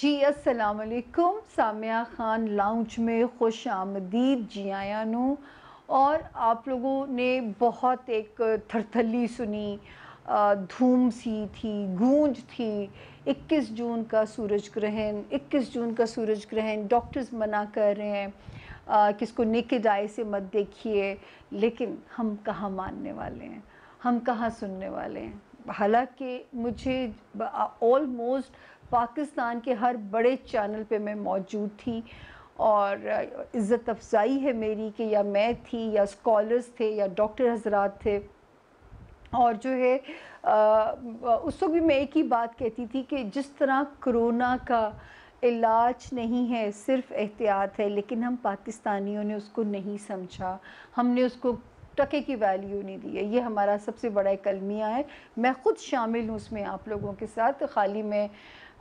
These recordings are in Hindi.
जी असलकुम सामिया ख़ान लाउंज में खुश आमदीद जी आया और आप लोगों ने बहुत एक थरथली सुनी धूम सी थी गूंज थी 21 जून का सूरज ग्रहण 21 जून का सूरज ग्रहण डॉक्टर्स मना कर रहे हैं किसको निकड आए से मत देखिए लेकिन हम कहाँ मानने वाले हैं हम कहाँ सुनने वाले हैं हालांकि मुझे ऑलमोस्ट पाकिस्तान के हर बड़े चैनल पे मैं मौजूद थी और इज़्ज़त अफजाई है मेरी कि या मैं थी या स्कॉलर्स थे या डॉक्टर हजरात थे और जो है आ, उस वक्त भी मैं एक ही बात कहती थी कि जिस तरह कोरोना का इलाज नहीं है सिर्फ एहतियात है लेकिन हम पाकिस्तानियों ने उसको नहीं समझा हमने उसको टके की वैल्यू नहीं दी है ये हमारा सबसे बड़ा कलमिया है मैं ख़ुद शामिल हूँ उसमें आप लोगों के साथ खाली मैं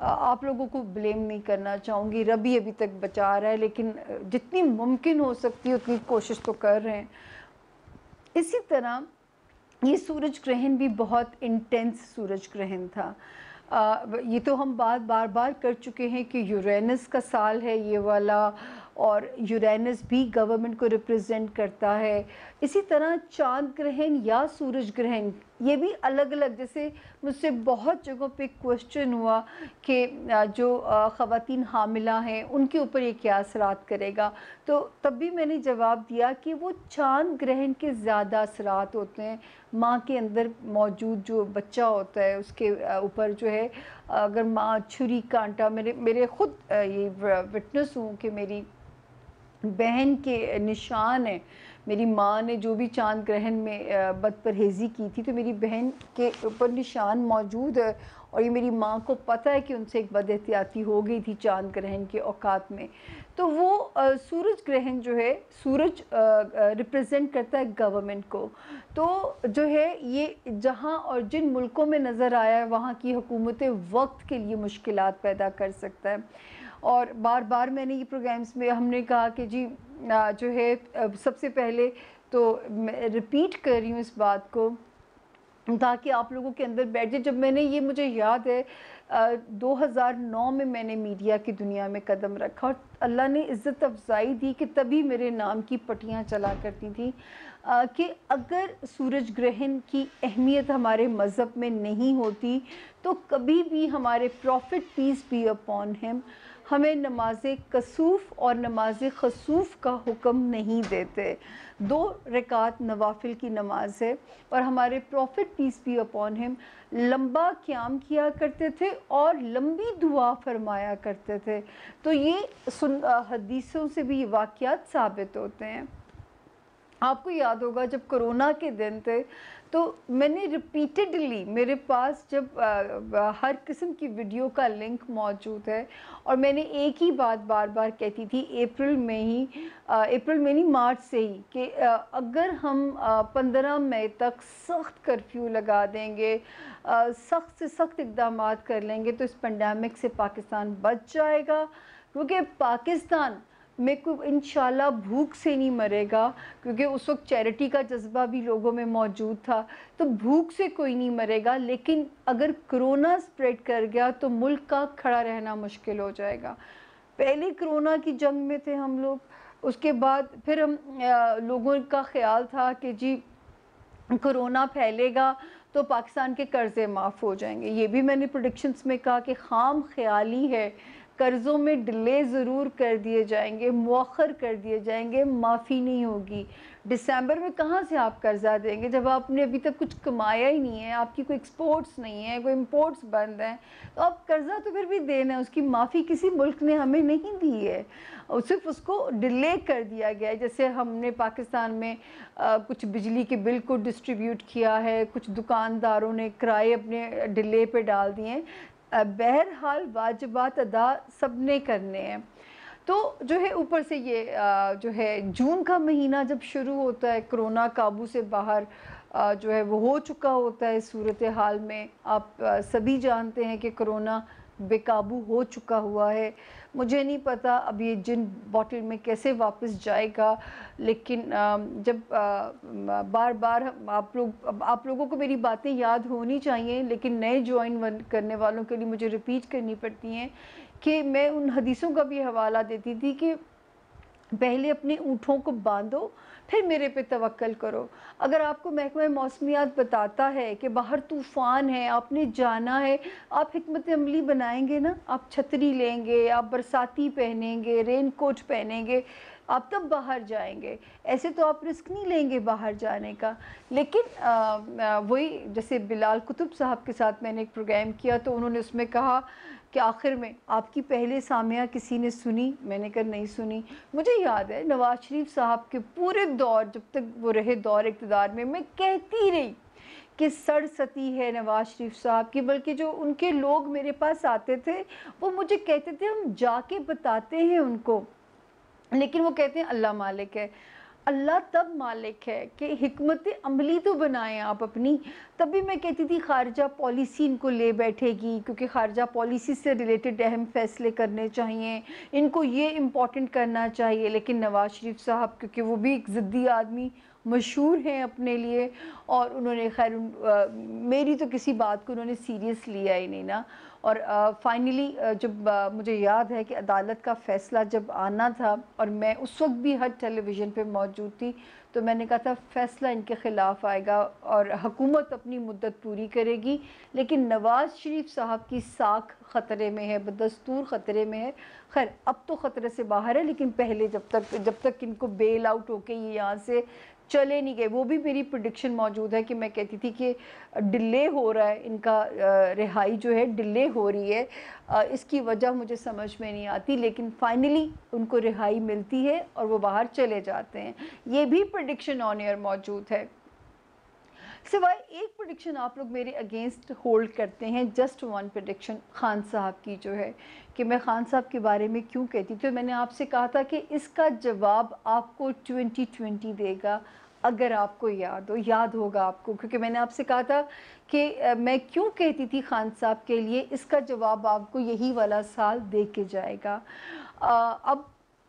आप लोगों को ब्लेम नहीं करना चाहूँगी रबी अभी तक बचा रहा है लेकिन जितनी मुमकिन हो सकती है उतनी कोशिश तो कर रहे हैं इसी तरह ये सूरज ग्रहण भी बहुत इंटेंस सूरज ग्रहण था आ, ये तो हम बात बार बार कर चुके हैं कि यूरेनस का साल है ये वाला और यूरेनस भी गवर्नमेंट को रिप्रेजेंट करता है इसी तरह चांद ग्रहण या सूरज ग्रहण ये भी अलग अलग जैसे मुझसे बहुत जगहों पे क्वेश्चन हुआ कि जो ख़वान हामिला हैं उनके ऊपर ये क्या असरात करेगा तो तब भी मैंने जवाब दिया कि वो चांद ग्रहण के ज़्यादा असरात होते हैं माँ के अंदर मौजूद जो बच्चा होता है उसके ऊपर जो है अगर माँ छुरी कांटा मेरे मेरे ख़ुद ये विटनेस हूँ कि मेरी बहन के निशान हैं मेरी माँ ने जो भी चांद ग्रहण में बदपरहेज़ी की थी तो मेरी बहन के ऊपर निशान मौजूद है और ये मेरी माँ को पता है कि उनसे एक बद एहतियाती हो गई थी चांद ग्रहण के औकात में तो वो सूरज ग्रहण जो है सूरज रिप्रेजेंट करता है गवर्नमेंट को तो जो है ये जहाँ और जिन मुल्कों में नज़र आया है वहाँ की हुकूमतें वक्त के लिए मुश्किल पैदा कर सकता है और बार बार मैंने ये प्रोग्राम्स में हमने कहा कि जी जो है सबसे पहले तो मैं रिपीट कर रही हूँ इस बात को ताकि आप लोगों के अंदर बैठ जाए जब मैंने ये मुझे याद है आ, 2009 में मैंने मीडिया की दुनिया में कदम रखा और अल्लाह ने इज़्ज़त अफजाई दी कि तभी मेरे नाम की पटियाँ चला करती थी आ, कि अगर सूरज ग्रहण की अहमियत हमारे मज़हब में नहीं होती तो कभी भी हमारे prophet peace be upon him हमें नमाज कसूफ़ और नमाज खसूफ का हुक्म नहीं देते दो रकात नवाफिल की नमाज है और हमारे prophet peace be upon him लंबा क्याम किया करते थे और लंबी दुआ फरमाया करते थे तो ये सुन हदीसों से भी ये साबित होते हैं आपको याद होगा जब कोरोना के दिन थे तो मैंने रिपीटेडली मेरे पास जब आ, हर किस्म की वीडियो का लिंक मौजूद है और मैंने एक ही बात बार बार कहती थी अप्रैल में ही अप्रैल में नहीं मार्च से ही कि आ, अगर हम पंद्रह मई तक सख्त कर्फ्यू लगा देंगे सख्त से सख्त इकदाम कर लेंगे तो इस पेंडेमिक से पाकिस्तान बच जाएगा क्योंकि पाकिस्तान મેક કોઈ ઇન્શાલ્લા ભૂખ સે નહીં મરેગા ક્યોકી ઉસ વક્ત ચેરિટી કા જઝબા ભી લોગો મેં મૌજૂદ થા તો ભૂખ સે કોઈ નહીં મરેગા લેકિન અગર કોરોના સ્પ્રેટ કર ગયા તો મુલક કા ખڑا રહેના મુશ્કિલ હો જાયેગા પહેલે કોરોના કી જનમે થે હમ લોગ ઉસકે બાદ ફિર હમ લોગોં કા ખ્યાલ થા કે જી કોરોના ફૈલેગા તો પાકિસ્તાન કે કર્ઝે માફ હો જાયેંગે યે ભી મેને પ્રિડિક્શન્સ મેં કહા કે ખામ ખ્યાલી હૈ कर्ज़ों में डिले ज़रूर कर दिए जाएंगे मौखर कर दिए जाएंगे माफ़ी नहीं होगी दिसंबर में कहाँ से आप कर्ज़ा देंगे जब आपने अभी तक कुछ कमाया ही नहीं है आपकी कोई एक्सपोर्ट्स नहीं है कोई इम्पोर्ट्स बंद हैं तो आप कर्ज़ा तो फिर भी देना है उसकी माफ़ी किसी मुल्क ने हमें नहीं दी है और सिर्फ उसको डिले कर दिया गया है जैसे हमने पाकिस्तान में आ, कुछ बिजली के बिल को डिस्ट्रीब्यूट किया है कुछ दुकानदारों ने किराए अपने डिले पर डाल दिए हैं बहरहाल वाजबात अदा सब ने करने हैं तो जो है ऊपर से ये जो है जून का महीना जब शुरू होता है कोरोना काबू से बाहर जो है वो हो चुका होता है सूरत हाल में आप सभी जानते हैं कि कोरोना बेकाबू हो चुका हुआ है मुझे नहीं पता अब ये जिन बॉटल में कैसे वापस जाएगा लेकिन जब बार बार आप लोग आप लोगों को मेरी बातें याद होनी चाहिए लेकिन नए ज्वाइन करने वालों के लिए मुझे रिपीट करनी पड़ती हैं कि मैं उन हदीसों का भी हवाला देती थी कि पहले अपने ऊँटों को बांधो फिर मेरे पे तवक्ल करो अगर आपको महकमा मौसमियात बताता है कि बाहर तूफ़ान है आपने जाना है आप हमत अमली बनाएंगे ना आप छतरी लेंगे आप बरसाती पहनेंगे रेन कोट पहनेंगे आप तब बाहर जाएंगे ऐसे तो आप रिस्क नहीं लेंगे बाहर जाने का लेकिन वही जैसे बिलाल कुतुब साहब के साथ मैंने एक प्रोग्राम किया तो उन्होंने उसमें कहा कि आखिर में आपकी पहले सामिया किसी ने सुनी मैंने कहा नहीं सुनी मुझे याद है नवाज़ शरीफ साहब के पूरे दौर जब तक वो रहे दौर इकतदार में मैं कहती रही कि सती है नवाज़ शरीफ साहब की बल्कि जो उनके लोग मेरे पास आते थे वो मुझे कहते थे हम जाके बताते हैं उनको लेकिन वो कहते हैं अल्लाह मालिक है अल्लाह तब मालिक है कि हमत अमली तो बनाएं आप अपनी तभी मैं कहती थी खारजा पॉलिसी इनको ले बैठेगी क्योंकि खारजा पॉलिसी से रिलेटेड अहम फैसले करने चाहिए इनको ये इम्पोर्टेंट करना चाहिए लेकिन नवाज़ शरीफ साहब क्योंकि वो भी एक ज़िद्दी आदमी मशहूर हैं अपने लिए और उन्होंने खैर मेरी तो किसी बात को उन्होंने सीरियस लिया ही नहीं ना और फाइनली जब आ, मुझे याद है कि अदालत का फ़ैसला जब आना था और मैं उस वक्त भी हर टेलीविज़न पे मौजूद थी तो मैंने कहा था फ़ैसला इनके ख़िलाफ़ आएगा और हुकूमत अपनी मुद्दत पूरी करेगी लेकिन नवाज़ शरीफ साहब की साख ख़तरे में है बदस्तूर ख़तरे में है खैर अब तो ख़तरे से बाहर है लेकिन पहले जब तक जब तक इनको बेल आउट होके ये यहाँ से चले नहीं गए वो भी मेरी प्रोडिक्शन मौजूद है कि मैं कहती थी कि डिले हो रहा है इनका रिहाई जो है डिले हो रही है इसकी वजह मुझे समझ में नहीं आती लेकिन फाइनली उनको रिहाई मिलती है और वो बाहर चले जाते हैं ये भी प्रोडिक्शन ऑन एयर मौजूद है सिवाय एक प्रडिक्शन आप लोग मेरे अगेंस्ट होल्ड करते हैं जस्ट वन प्रडिक्शन खान साहब की जो है कि मैं खान साहब के बारे में क्यों कहती तो मैंने आपसे कहा था कि इसका जवाब आपको 2020 देगा अगर आपको याद हो याद होगा आपको क्योंकि मैंने आपसे कहा था कि मैं क्यों कहती थी खान साहब के लिए इसका जवाब आपको यही वाला साल दे के जाएगा आ, अब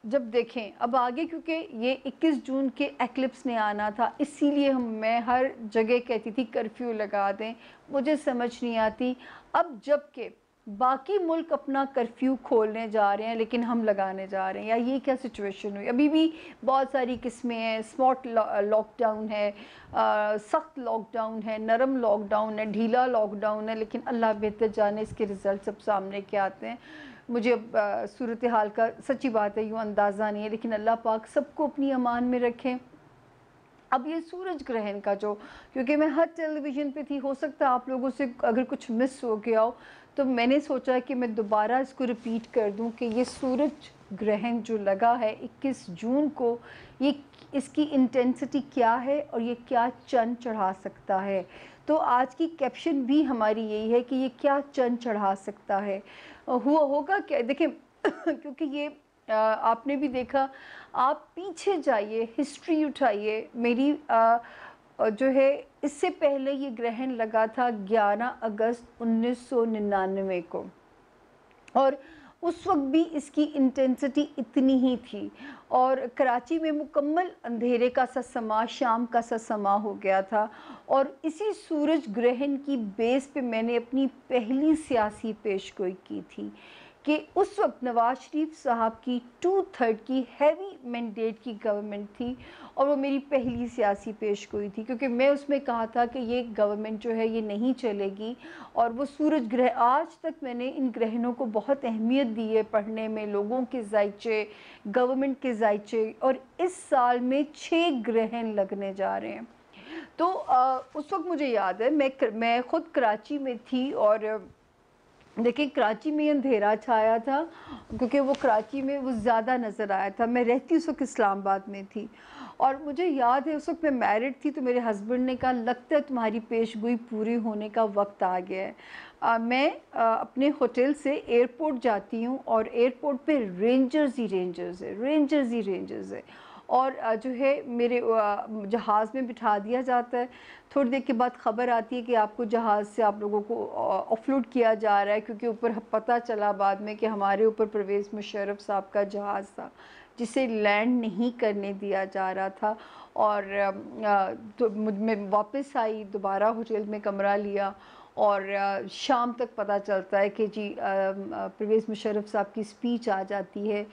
जब देखें अब आगे क्योंकि ये 21 जून के एक्लिप्स ने आना था इसीलिए हम मैं हर जगह कहती थी कर्फ्यू लगा दें मुझे समझ नहीं आती अब जबकि बाकी मुल्क अपना कर्फ्यू खोलने जा रहे हैं लेकिन हम लगाने जा रहे हैं या ये क्या सिचुएशन हुई अभी भी बहुत सारी किस्में हैं स्मार्ट लॉकडाउन है सख्त लॉकडाउन है नरम लॉकडाउन है ढीला लॉकडाउन है लेकिन अल्लाह बेहतर जाने इसके रिज़ल्ट सब सामने के आते हैं मुझे सूरत हाल का सच्ची बात है यूँ अंदाज़ा नहीं है लेकिन अल्लाह पाक सबको अपनी अमान में रखें अब ये सूरज ग्रहण का जो क्योंकि मैं हर टेलीविज़न पे थी हो सकता है आप लोगों से अगर कुछ मिस हो गया हो तो मैंने सोचा कि मैं दोबारा इसको रिपीट कर दूं कि ये सूरज ग्रहण जो लगा है 21 जून को ये इसकी इंटेंसिटी क्या है और ये क्या चंद चढ़ा सकता है तो आज की कैप्शन भी हमारी यही है कि ये क्या चंद चढ़ा सकता है हुआ होगा क्या देखिए क्योंकि ये आपने भी देखा आप पीछे जाइए हिस्ट्री उठाइए मेरी जो है इससे पहले ये ग्रहण लगा था 11 अगस्त 1999 को और उस वक्त भी इसकी इंटेंसिटी इतनी ही थी और कराची में मुकम्मल अंधेरे का सा समा शाम का सा समा हो गया था और इसी सूरज ग्रहण की बेस पे मैंने अपनी पहली सियासी पेशगोई की थी कि उस वक्त नवाज शरीफ साहब की टू थर्ड की हैवी मैंडेट की गवर्नमेंट थी और वो मेरी पहली सियासी पेश गोई थी क्योंकि मैं उसमें कहा था कि ये गवर्नमेंट जो है ये नहीं चलेगी और वो सूरज ग्रह आज तक मैंने इन ग्रहणों को बहुत अहमियत दी है पढ़ने में लोगों के जायचे गवर्नमेंट के जायचे और इस साल में छः ग्रहण लगने जा रहे हैं तो आ, उस वक्त मुझे याद है मैं मैं ख़ुद कराची में थी और देखिए कराची में अंधेरा छाया था क्योंकि वो कराची में वो ज़्यादा नज़र आया था मैं रहती उस वक्त इस्लामाबाद में थी और मुझे याद है उस वक्त मैं मैरिड थी तो मेरे हस्बैंड ने कहा लगता है तुम्हारी पेशगोई पूरी होने का वक्त आ गया है आ, मैं आ, अपने होटल से एयरपोर्ट जाती हूँ और एयरपोर्ट पे रेंजर्स ही रेंजर्स है रेंजर्स ही रेंजर्स है और जो है मेरे जहाज़ में बिठा दिया जाता है थोड़ी देर के बाद ख़बर आती है कि आपको जहाज़ से आप लोगों को ऑफलोड किया जा रहा है क्योंकि ऊपर पता चला बाद में कि हमारे ऊपर परवेज़ मुशरफ साहब का जहाज़ था जिसे लैंड नहीं करने दिया जा रहा था और तो मैं वापस आई दोबारा होटल में कमरा लिया और शाम तक पता चलता है कि जी परवेज़ मुशरफ साहब की स्पीच आ जाती है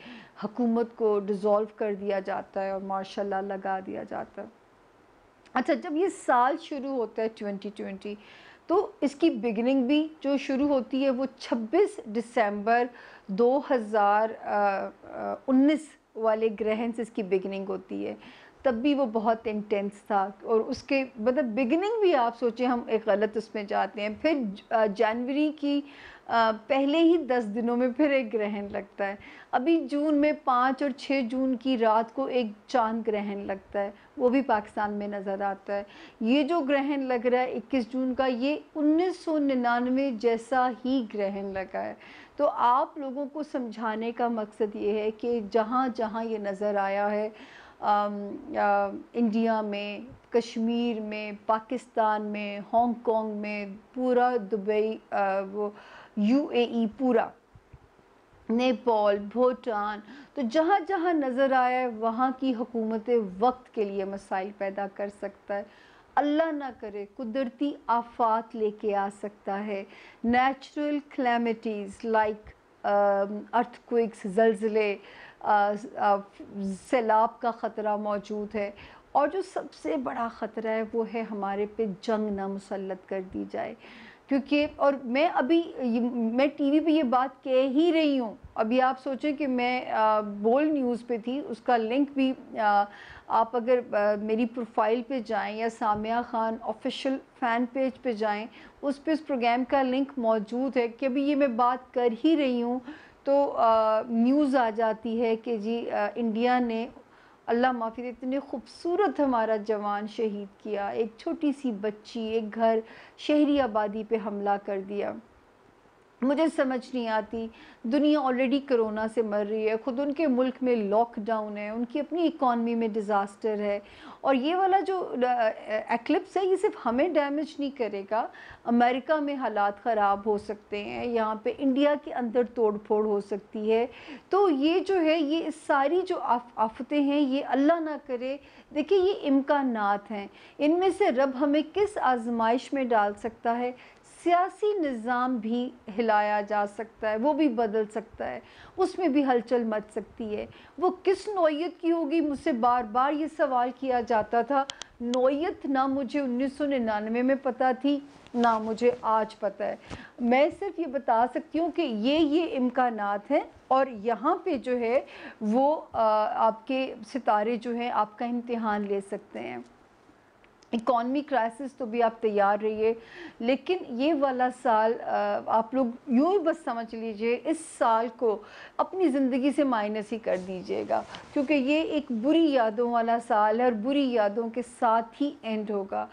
हकूमत को डिज़ोल्व कर दिया जाता है और मार्शल लगा दिया जाता है अच्छा जब ये साल शुरू होता है 2020 तो इसकी बिगिनिंग भी जो शुरू होती है वो 26 दिसंबर 2019 वाले ग्रहण से इसकी बिगिनिंग होती है तब भी वो बहुत इंटेंस था और उसके मतलब बिगिनिंग भी आप सोचें हम एक गलत उसमें जाते हैं फिर जनवरी की पहले ही दस दिनों में फिर एक ग्रहण लगता है अभी जून में पाँच और छः जून की रात को एक चांद ग्रहण लगता है वो भी पाकिस्तान में नज़र आता है ये जो ग्रहण लग रहा है इक्कीस जून का ये उन्नीस जैसा ही ग्रहण लगा है तो आप लोगों को समझाने का मकसद ये है कि जहाँ जहाँ ये नज़र आया है इंडिया um, uh, में कश्मीर में पाकिस्तान में हांगकॉन्ग में पूरा दुबई uh, वो यूएई e पूरा नेपाल भूटान तो जहाँ जहाँ नज़र आया वहाँ की हुकूमतें वक्त के लिए मसाइल पैदा कर सकता है अल्लाह ना करे कुदरती आफात लेके आ सकता है नेचुरल क्लैमिटीज़ लाइक अर्थक्विक्स जल्जले सैलाब का ख़तरा मौजूद है और जो सबसे बड़ा ख़तरा है वो है हमारे पे जंग ना मुसलत कर दी जाए क्योंकि और मैं अभी मैं टीवी पे ये बात कह ही रही हूँ अभी आप सोचें कि मैं बोल न्यूज़ पे थी उसका लिंक भी आ, आप अगर आ, मेरी प्रोफाइल पे जाएं या Samia Khan official fan page पे जाएं उस पर उस प्रोग्राम का लिंक मौजूद है कि अभी ये मैं बात कर ही रही हूँ तो न्यूज़ आ जाती है कि जी आ, इंडिया ने अल्लाह माफ़ी इतने खूबसूरत हमारा जवान शहीद किया एक छोटी सी बच्ची एक घर शहरी आबादी पे हमला कर दिया मुझे समझ नहीं आती दुनिया ऑलरेडी कोरोना से मर रही है ख़ुद उनके मुल्क में लॉकडाउन है उनकी अपनी इकॉनमी में डिज़ास्टर है और ये वाला जो एक्लिप्स है ये सिर्फ हमें डैमेज नहीं करेगा अमेरिका में हालात ख़राब हो सकते हैं यहाँ पे इंडिया के अंदर तोड़ फोड़ हो सकती है तो ये जो है ये सारी जो आफ, आफतें हैं ये अल्लाह ना करे देखिए ये इम्कान हैं इनमें से रब हमें किस आजमाइश में डाल सकता है सियासी निज़ाम भी हिलाया जा सकता है वो भी बदल सकता है उसमें भी हलचल मच सकती है वो किस नोयत की होगी मुझसे बार बार ये सवाल किया जाता था नोयत ना मुझे उन्नीस में पता थी ना मुझे आज पता है मैं सिर्फ ये बता सकती हूँ कि ये ये इम्कान हैं और यहाँ पे जो है वो आ, आपके सितारे जो हैं आपका इम्तिहान ले सकते हैं इकॉनमी क्राइसिस तो भी आप तैयार रहिए लेकिन ये वाला साल आप लोग यूँ ही बस समझ लीजिए इस साल को अपनी ज़िंदगी से माइनस ही कर दीजिएगा क्योंकि ये एक बुरी यादों वाला साल है और बुरी यादों के साथ ही एंड होगा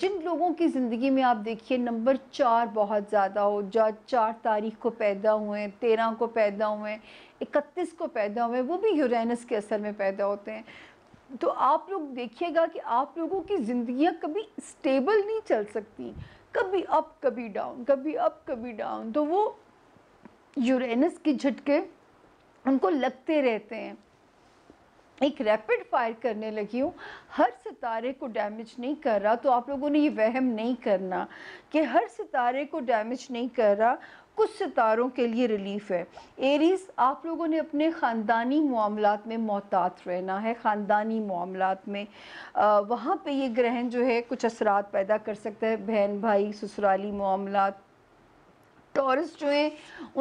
जिन लोगों की ज़िंदगी में आप देखिए नंबर चार बहुत ज़्यादा हो जो चार तारीख को पैदा हुए हैं तेरह को पैदा हुए इकतीस को पैदा हुए वो भी यूरेनस के असर में पैदा होते हैं तो आप लोग देखिएगा कि आप लोगों की जिंदगियां कभी स्टेबल नहीं चल सकती कभी अप कभी डाउन कभी अप कभी डाउन तो वो यूरेनस के झटके उनको लगते रहते हैं एक रैपिड फायर करने लगी हूँ हर सितारे को डैमेज नहीं कर रहा तो आप लोगों ने ये वहम नहीं करना कि हर सितारे को डैमेज नहीं कर रहा कुछ सितारों के लिए रिलीफ है एरीज आप लोगों ने अपने ख़ानदानी मामला में मोहतात रहना है ख़ानदानी मामला में वहाँ पे ये ग्रहण जो है कुछ असरात पैदा कर सकता है बहन भाई ससुराली मामला टॉरस जो हैं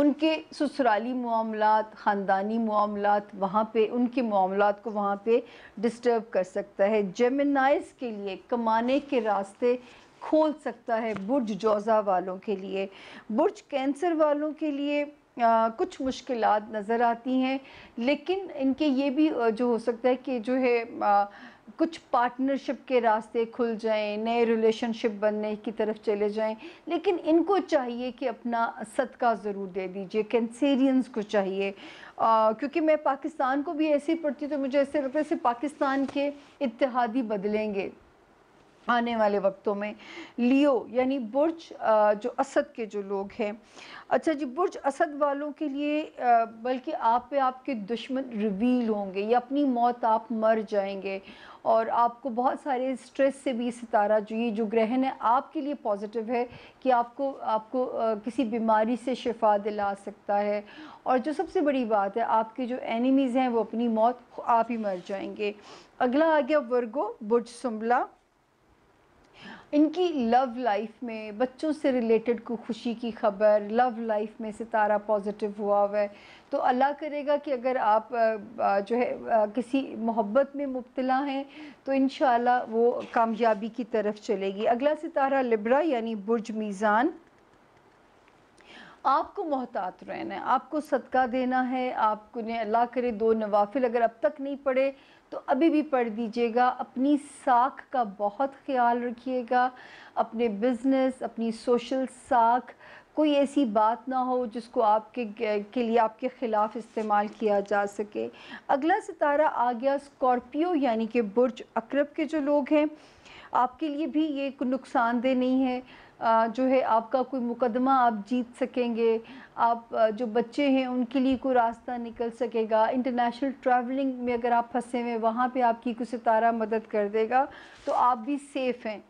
उनके ससुराली मामला ख़ानदानी मामला वहाँ पे उनके मामला को वहाँ पे डिस्टर्ब कर सकता है जेमिनाइज के लिए कमाने के रास्ते खोल सकता है बुर्ज जोजा वालों के लिए बुर्ज कैंसर वालों के लिए आ, कुछ मुश्किल नज़र आती हैं लेकिन इनके ये भी जो हो सकता है कि जो है आ, कुछ पार्टनरशिप के रास्ते खुल जाएं नए रिलेशनशिप बनने की तरफ चले जाएं लेकिन इनको चाहिए कि अपना सदका ज़रूर दे दीजिए कैंसेरियंस को चाहिए आ, क्योंकि मैं पाकिस्तान को भी ऐसे ही पढ़ती तो मुझे ऐसे लगता है पाकिस्तान के इतिहादी बदलेंगे आने वाले वक्तों में लियो यानी बुर्ज जो असद के जो लोग हैं अच्छा जी बुर्ज असद वालों के लिए बल्कि आप पे आपके दुश्मन रिवील होंगे या अपनी मौत आप मर जाएंगे और आपको बहुत सारे स्ट्रेस से भी सितारा जो ये जो ग्रहण है आपके लिए पॉजिटिव है कि आपको आपको किसी बीमारी से शिफा दिला सकता है और जो सबसे बड़ी बात है आपके जो एनिमीज़ हैं वो अपनी मौत आप ही मर जाएंगे अगला आ गया वर्गो बुर्ज सुम्बला इनकी लव लाइफ में बच्चों से रिलेटेड को खुशी की खबर लव लाइफ में सितारा पॉजिटिव हुआ हुआ है तो अल्लाह करेगा कि अगर आप जो है किसी मोहब्बत में मुबतला हैं तो इन वो कामयाबी की तरफ चलेगी अगला सितारा लिब्रा यानी बुर्ज मीज़ान आपको मोहतात रहना है आपको सदका देना है आपको अल्लाह करे दो नवाफिल अगर अब तक नहीं पढ़े तो अभी भी पढ़ दीजिएगा अपनी साख का बहुत ख्याल रखिएगा अपने बिजनेस अपनी सोशल साख कोई ऐसी बात ना हो जिसको आपके के लिए आपके ख़िलाफ़ इस्तेमाल किया जा सके अगला सितारा आ गया स्कॉर्पियो यानी कि बुर्ज अकरब के जो लोग हैं आपके लिए भी ये नुकसानदेह नहीं है जो है आपका कोई मुकदमा आप जीत सकेंगे आप जो बच्चे हैं उनके लिए कोई रास्ता निकल सकेगा इंटरनेशनल ट्रैवलिंग में अगर आप फंसे हुए वहाँ पे आपकी कोई सितारा मदद कर देगा तो आप भी सेफ़ हैं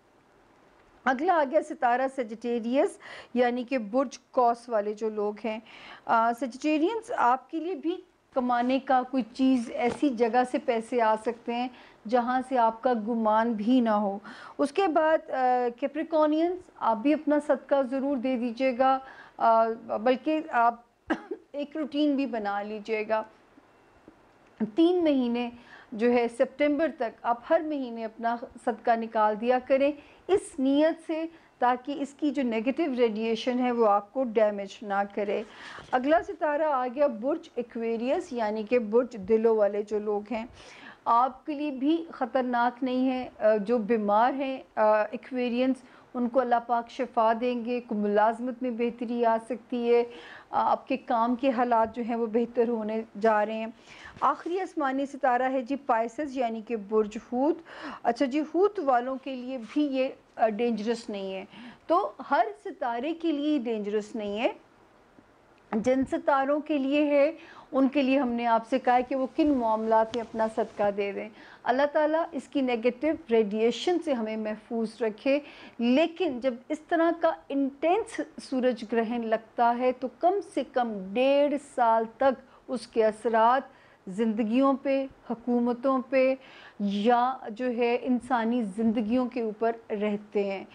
अगला आ गया सितारा सेजिटेरियस यानी कि बुर्ज कॉस वाले जो लोग हैं सेजिटेरियंस आपके लिए भी कमाने का कोई चीज़ ऐसी जगह से पैसे आ सकते हैं जहाँ से आपका गुमान भी ना हो उसके बाद कैप्रिकॉनियंस आप भी अपना सदका ज़रूर दे दीजिएगा बल्कि आप एक रूटीन भी बना लीजिएगा तीन महीने जो है सितंबर तक आप हर महीने अपना सदका निकाल दिया करें इस नीयत से ताकि इसकी जो नेगेटिव रेडिएशन है वो आपको डैमेज ना करे अगला सितारा आ गया बुर्ज एक्वेरियस यानी कि बुर्ज दिलों वाले जो लोग हैं आपके लिए भी ख़तरनाक नहीं है जो बीमार हैं एक्वेरियंस उनको अल्लाह पाक शफा देंगे को मुलाजमत में बेहतरी आ सकती है आपके काम के हालात जो हैं वो बेहतर होने जा रहे हैं आखिरी आसमानी सितारा है जी पाइस यानी कि बुरज हूत अच्छा जी हूत वालों के लिए भी ये डेंजरस नहीं है तो हर सितारे के लिए डेंजरस नहीं है जिन सितारों के लिए है उनके लिए हमने आपसे कहा है कि वो किन मामला में अपना सदका दे दें अल्लाह ताला इसकी नेगेटिव रेडिएशन से हमें महफूज रखे लेकिन जब इस तरह का इंटेंस सूरज ग्रहण लगता है तो कम से कम डेढ़ साल तक उसके असरात ज़िंदगियों पे हुकूमतों पे या जो है इंसानी ज़िंदगियों के ऊपर रहते हैं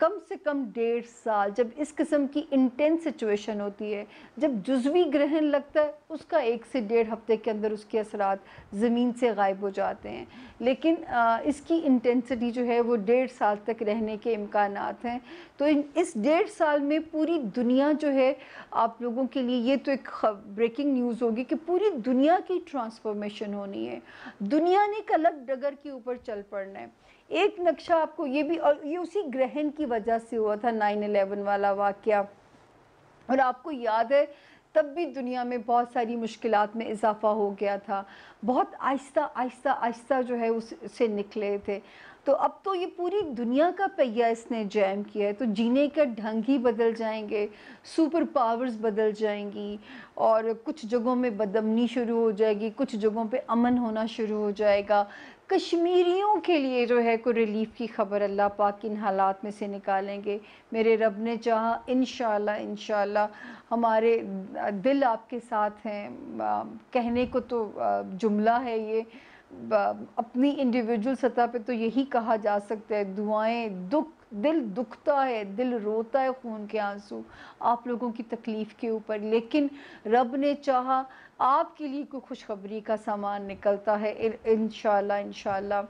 कम से कम डेढ़ साल जब इस किस्म की इंटेंस सिचुएशन होती है जब जुजवी ग्रहण लगता है उसका एक से डेढ़ हफ्ते के अंदर उसके असरात ज़मीन से गायब हो जाते हैं लेकिन इसकी इंटेंसिटी जो है वो डेढ़ साल तक रहने के इम्कान हैं तो इस डेढ़ साल में पूरी दुनिया जो है आप लोगों के लिए ये तो एक ब्रेकिंग न्यूज़ होगी कि पूरी दुनिया की ट्रांसफॉर्मेशन होनी है दुनिया ने एक अलग डगर के ऊपर चल पड़ना है एक नक्शा आपको ये भी और ये उसी ग्रहण की वजह से हुआ था नाइन अलेवन वाला वाक्य और आपको याद है तब भी दुनिया में बहुत सारी मुश्किल में इजाफा हो गया था बहुत आहिस्ता आहिस्ता आहिस्ता जो है उससे निकले थे तो अब तो ये पूरी दुनिया का पहिया इसने जैम किया है तो जीने का ढंग ही बदल जाएंगे सुपर पावर्स बदल जाएंगी और कुछ जगहों में बदमनी शुरू हो जाएगी कुछ जगहों पे अमन होना शुरू हो जाएगा कश्मीरियों के लिए जो है कोई रिलीफ़ की ख़बर अल्लाह पाक इन हालात में से निकालेंगे मेरे रब ने चाहा इन इन हमारे दिल आपके साथ हैं कहने को तो जुमला है ये अपनी इंडिविजुअल सतह पे तो यही कहा जा सकता है दुआएं दुख दिल दुखता है दिल रोता है खून के आंसू आप लोगों की तकलीफ़ के ऊपर लेकिन रब ने चाहा आपके लिए कोई खुशखबरी का सामान निकलता है इन इन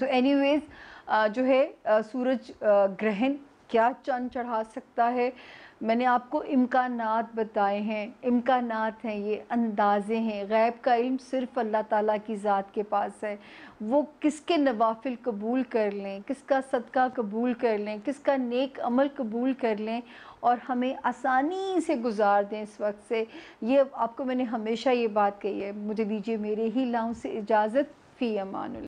तो एनीवेज जो है सूरज ग्रहण क्या चंद चढ़ा सकता है मैंने आपको इम्कान बताए हैं इम्कान हैं ये अंदाजे हैं गैब का इल्म सिर्फ अल्लाह ताला की ज़ात के पास है वो किसके नवाफिल कबूल कर लें किसका सदका कबूल कर लें किसका नेक अमल कबूल कर लें और हमें आसानी से गुजार दें इस वक्त से ये आपको मैंने हमेशा ये बात कही है मुझे दीजिए मेरे ही लाओ से इजाज़त फ़ी अमान